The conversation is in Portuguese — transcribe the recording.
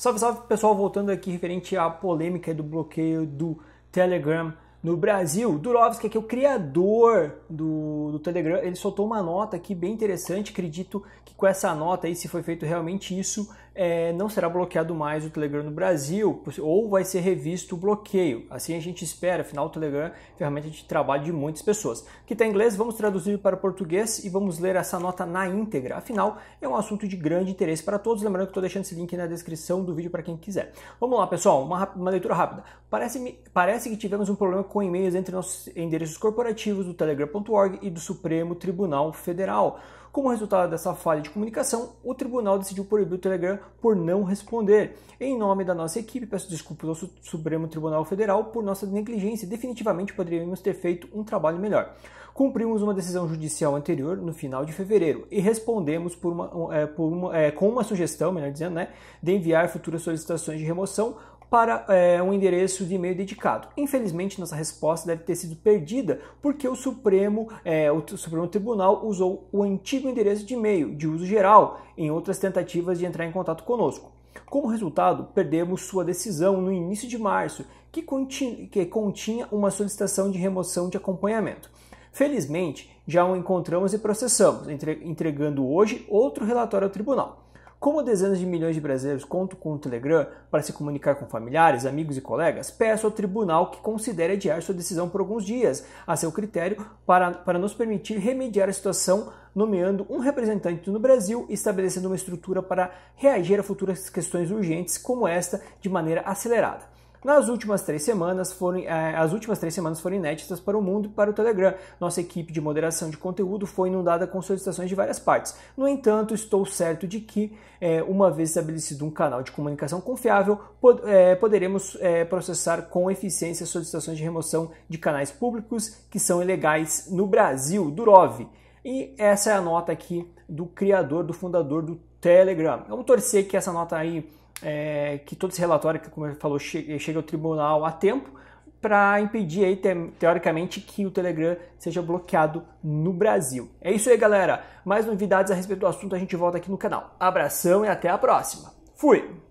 Salve, salve pessoal, voltando aqui referente à polêmica do bloqueio do Telegram no Brasil, Durovski, que é o criador do, do, Telegram, ele soltou uma nota aqui bem interessante. Acredito que com essa nota aí, se foi feito realmente isso, é, não será bloqueado mais o Telegram no Brasil, ou vai ser revisto o bloqueio. Assim a gente espera, afinal o Telegram é ferramenta de trabalho de muitas pessoas. Que está em inglês, vamos traduzir para português e vamos ler essa nota na íntegra. Afinal, é um assunto de grande interesse para todos. Lembrando que estou deixando esse link na descrição do vídeo para quem quiser. Vamos lá, pessoal, uma, uma leitura rápida. Parece, parece que tivemos um problema com e-mails entre nossos endereços corporativos do Telegram.org e do Supremo Tribunal Federal. Como resultado dessa falha de comunicação, o tribunal decidiu proibir o Telegram por não responder. Em nome da nossa equipe, peço desculpas ao Supremo Tribunal Federal por nossa negligência. Definitivamente poderíamos ter feito um trabalho melhor. Cumprimos uma decisão judicial anterior no final de fevereiro e respondemos por uma, é, por uma é, com uma sugestão, melhor dizendo, né, de enviar futuras solicitações de remoção para é, um endereço de e-mail dedicado. Infelizmente, nossa resposta deve ter sido perdida porque o Supremo, é, o Supremo Tribunal usou o antigo endereço de e-mail de uso geral em outras tentativas de entrar em contato conosco. Como resultado, perdemos sua decisão no início de março, que continha, que continha uma solicitação de remoção de acompanhamento. Felizmente, já o encontramos e processamos, entregando hoje outro relatório ao tribunal. Como dezenas de milhões de brasileiros contam com o Telegram para se comunicar com familiares, amigos e colegas, peço ao tribunal que considere adiar sua decisão por alguns dias, a seu critério, para, para nos permitir remediar a situação nomeando um representante no Brasil e estabelecendo uma estrutura para reagir a futuras questões urgentes como esta de maneira acelerada. Nas últimas três semanas foram, eh, as últimas três semanas foram inéditas para o mundo e para o Telegram. Nossa equipe de moderação de conteúdo foi inundada com solicitações de várias partes. No entanto, estou certo de que, eh, uma vez estabelecido um canal de comunicação confiável, eh, poderemos processar com eficiência solicitações de remoção de canais públicos que são ilegais no Brasil. Durov. E essa é a nota aqui do criador, do fundador do Telegram. Vamos torcer que essa nota aí, é, que todo esse relatório, que como ele falou, chegue, ao tribunal a tempo, para impedir aí, teoricamente, que o Telegram seja bloqueado no Brasil. É isso aí, galera. Mais novidades a respeito do assunto a gente volta aqui no canal. Abração e até a próxima. Fui!